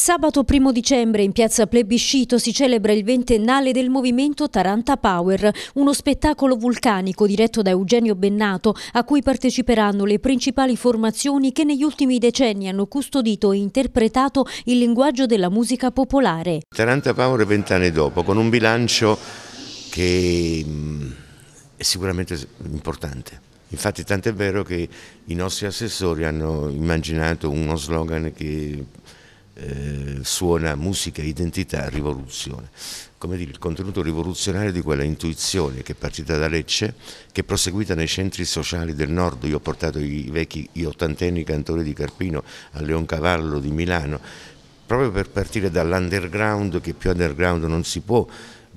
Sabato 1 dicembre in piazza Plebiscito si celebra il ventennale del movimento Taranta Power, uno spettacolo vulcanico diretto da Eugenio Bennato a cui parteciperanno le principali formazioni che negli ultimi decenni hanno custodito e interpretato il linguaggio della musica popolare. Taranta Power vent'anni dopo, con un bilancio che mm, è sicuramente importante. Infatti tant'è vero che i nostri assessori hanno immaginato uno slogan che eh, suona musica, identità, rivoluzione. Come dire, il contenuto rivoluzionario di quella intuizione che è partita da Lecce, che è proseguita nei centri sociali del nord. Io ho portato i vecchi, gli ottantenni cantori di Carpino a Leoncavallo di Milano, proprio per partire dall'underground, che più underground non si può,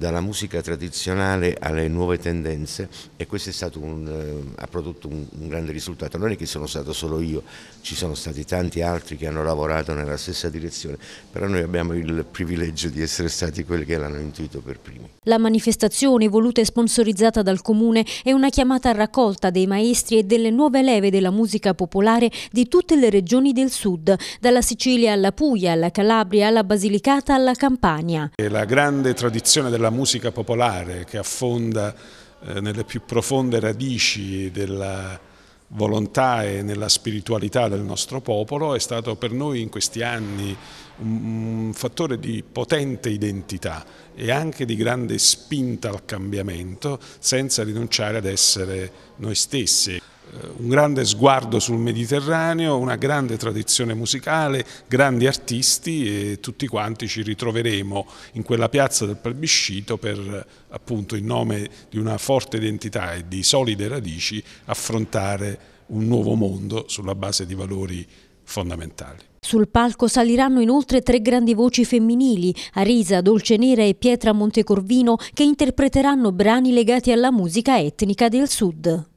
dalla musica tradizionale alle nuove tendenze e questo un, eh, ha prodotto un, un, grande risultato. Non è che sono stato solo io, ci sono stati tanti altri che hanno lavorato nella stessa direzione, però noi abbiamo il privilegio di essere stati quelli che l'hanno intuito per primi. La manifestazione, voluta e sponsorizzata dal Comune, è una chiamata a raccolta dei maestri e delle nuove leve della musica popolare di tutte le regioni del sud, dalla Sicilia alla Puglia, alla Calabria, alla Basilicata, alla Campania. È la grande tradizione della musica popolare che affonda eh, nelle più profonde radici della volontà e nella spiritualità del nostro popolo è stato per noi in questi anni un fattore di potente identità e anche di grande spinta al cambiamento senza rinunciare ad essere noi stessi un grande sguardo sul Mediterraneo, una grande tradizione musicale, grandi artisti e tutti quanti ci ritroveremo in quella piazza del plebiscito per appunto in nome di una forte identità e di solide radici affrontare un nuovo mondo sulla base di valori fondamentali. Sul palco saliranno inoltre tre grandi voci femminili, Arisa, Dolce Nera e Pietra Montecorvino, che interpreteranno brani legati alla musica etnica del Sud.